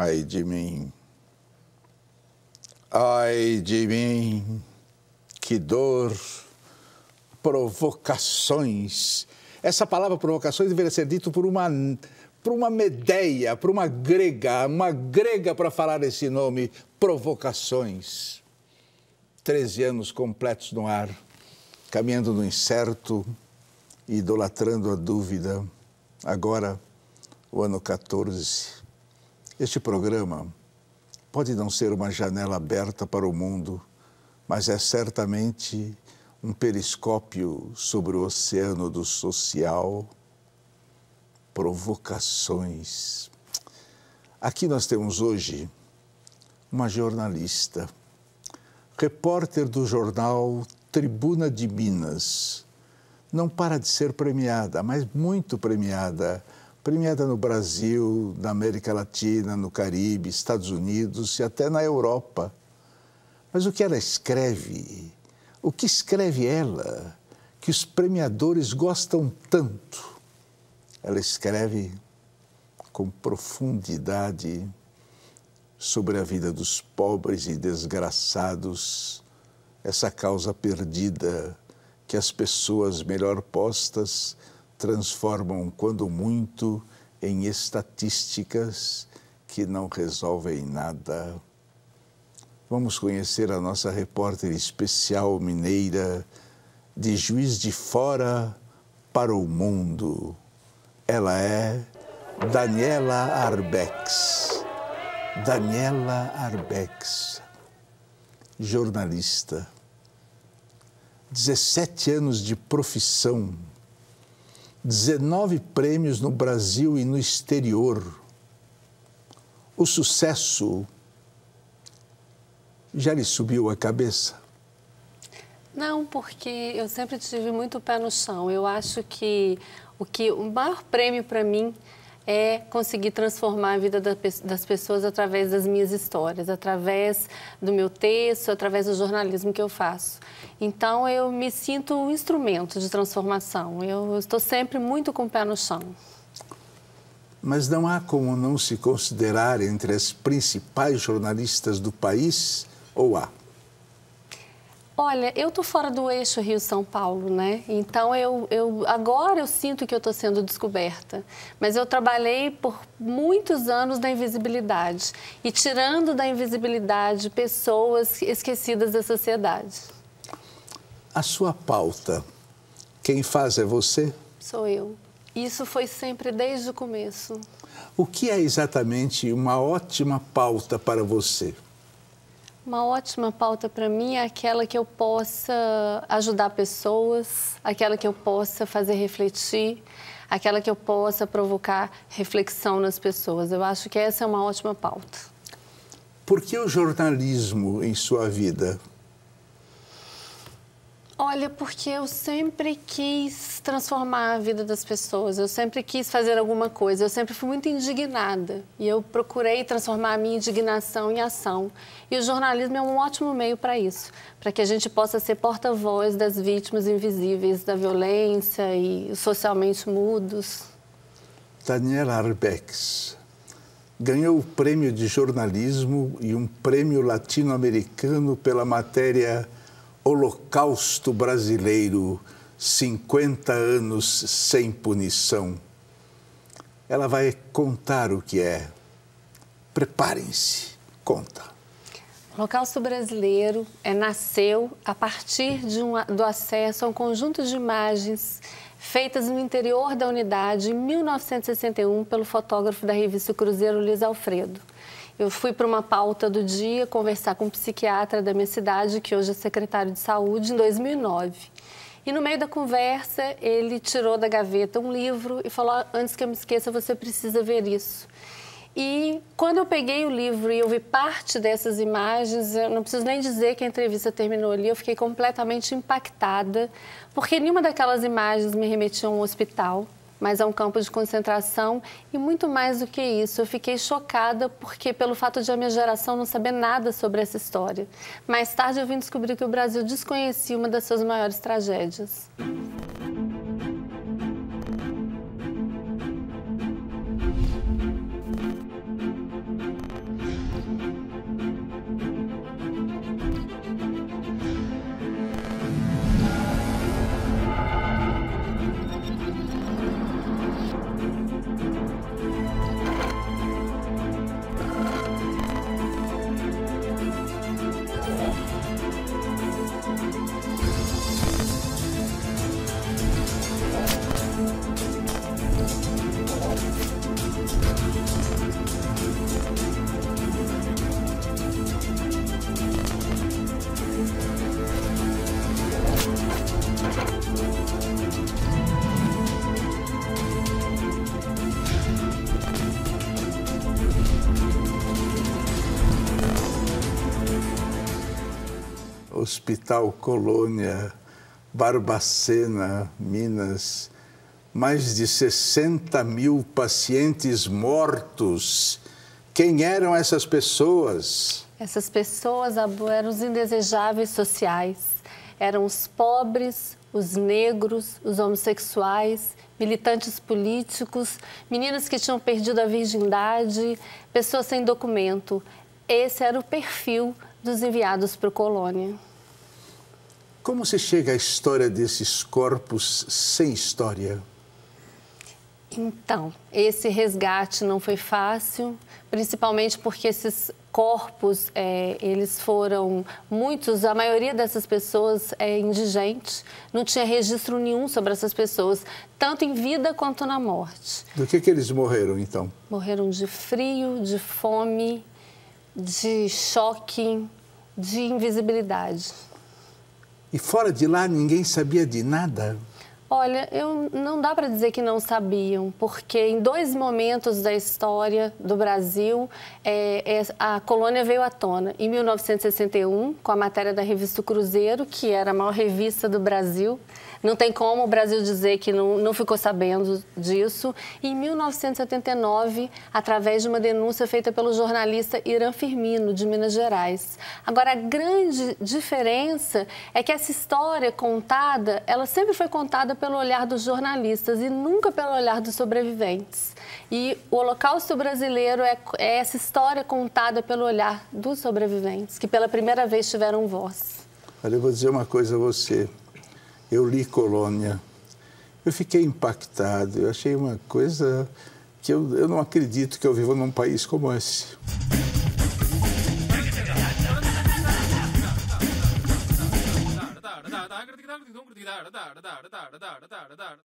Ai de mim. Ai de mim, que dor. Provocações. Essa palavra provocações deveria ser dito por uma por uma medeia, por uma grega, uma grega para falar esse nome, provocações. Treze anos completos no ar, caminhando no incerto, idolatrando a dúvida. Agora, o ano 14 este programa pode não ser uma janela aberta para o mundo, mas é certamente um periscópio sobre o oceano do social. Provocações. Aqui nós temos hoje uma jornalista, repórter do jornal Tribuna de Minas. Não para de ser premiada, mas muito premiada premiada no Brasil, na América Latina, no Caribe, Estados Unidos e até na Europa. Mas o que ela escreve? O que escreve ela que os premiadores gostam tanto? Ela escreve com profundidade sobre a vida dos pobres e desgraçados, essa causa perdida que as pessoas melhor postas transformam, quando muito, em estatísticas que não resolvem nada. Vamos conhecer a nossa repórter especial mineira, de juiz de fora para o mundo. Ela é Daniela Arbex. Daniela Arbex, jornalista. 17 anos de profissão 19 prêmios no Brasil e no exterior. O sucesso já lhe subiu a cabeça? Não, porque eu sempre tive muito pé no chão. Eu acho que o que o maior prêmio para mim é conseguir transformar a vida das pessoas através das minhas histórias, através do meu texto, através do jornalismo que eu faço. Então, eu me sinto um instrumento de transformação. Eu estou sempre muito com o pé no chão. Mas não há como não se considerar entre as principais jornalistas do país, ou há? Olha, eu tô fora do eixo Rio-São Paulo, né? Então, eu, eu agora eu sinto que eu tô sendo descoberta. Mas eu trabalhei por muitos anos na invisibilidade. E tirando da invisibilidade pessoas esquecidas da sociedade. A sua pauta, quem faz é você? Sou eu. Isso foi sempre desde o começo. O que é exatamente uma ótima pauta para você? Uma ótima pauta para mim é aquela que eu possa ajudar pessoas, aquela que eu possa fazer refletir, aquela que eu possa provocar reflexão nas pessoas. Eu acho que essa é uma ótima pauta. Por que o jornalismo em sua vida? Olha, porque eu sempre quis transformar a vida das pessoas, eu sempre quis fazer alguma coisa, eu sempre fui muito indignada e eu procurei transformar a minha indignação em ação. E o jornalismo é um ótimo meio para isso, para que a gente possa ser porta-voz das vítimas invisíveis da violência e socialmente mudos. Daniela Arbex ganhou o prêmio de jornalismo e um prêmio latino-americano pela matéria Holocausto Brasileiro, 50 anos sem punição. Ela vai contar o que é. Preparem-se, conta. Holocausto Brasileiro é, nasceu a partir de um, do acesso a um conjunto de imagens feitas no interior da unidade em 1961 pelo fotógrafo da revista Cruzeiro Luiz Alfredo eu fui para uma pauta do dia conversar com um psiquiatra da minha cidade, que hoje é secretário de saúde, em 2009. E no meio da conversa, ele tirou da gaveta um livro e falou: ah, Antes que eu me esqueça, você precisa ver isso. E quando eu peguei o livro e eu vi parte dessas imagens, eu não preciso nem dizer que a entrevista terminou ali, eu fiquei completamente impactada, porque nenhuma daquelas imagens me remetia a um hospital mas é um campo de concentração e muito mais do que isso. Eu fiquei chocada porque pelo fato de a minha geração não saber nada sobre essa história. Mais tarde eu vim descobrir que o Brasil desconhecia uma das suas maiores tragédias. Hospital Colônia, Barbacena, Minas, mais de 60 mil pacientes mortos. Quem eram essas pessoas? Essas pessoas eram os indesejáveis sociais, eram os pobres, os negros, os homossexuais, militantes políticos, meninas que tinham perdido a virgindade, pessoas sem documento. Esse era o perfil dos enviados para o colônia. Como se chega à história desses corpos sem história? Então, esse resgate não foi fácil, principalmente porque esses corpos, é, eles foram muitos, a maioria dessas pessoas é indigente, não tinha registro nenhum sobre essas pessoas, tanto em vida quanto na morte. Do que, que eles morreram, então? Morreram de frio, de fome, de choque, de invisibilidade. E fora de lá ninguém sabia de nada? Olha, eu não dá para dizer que não sabiam, porque em dois momentos da história do Brasil é, é, a colônia veio à tona. Em 1961, com a matéria da revista Cruzeiro, que era a maior revista do Brasil, não tem como o Brasil dizer que não, não ficou sabendo disso. E em 1979, através de uma denúncia feita pelo jornalista Irã Firmino, de Minas Gerais. Agora, a grande diferença é que essa história contada, ela sempre foi contada pelo olhar dos jornalistas e nunca pelo olhar dos sobreviventes. E o Holocausto Brasileiro é, é essa história contada pelo olhar dos sobreviventes, que pela primeira vez tiveram voz. Olha, eu vou dizer uma coisa a você eu li Colônia. Eu fiquei impactado, eu achei uma coisa que eu, eu não acredito que eu vivo num país como esse.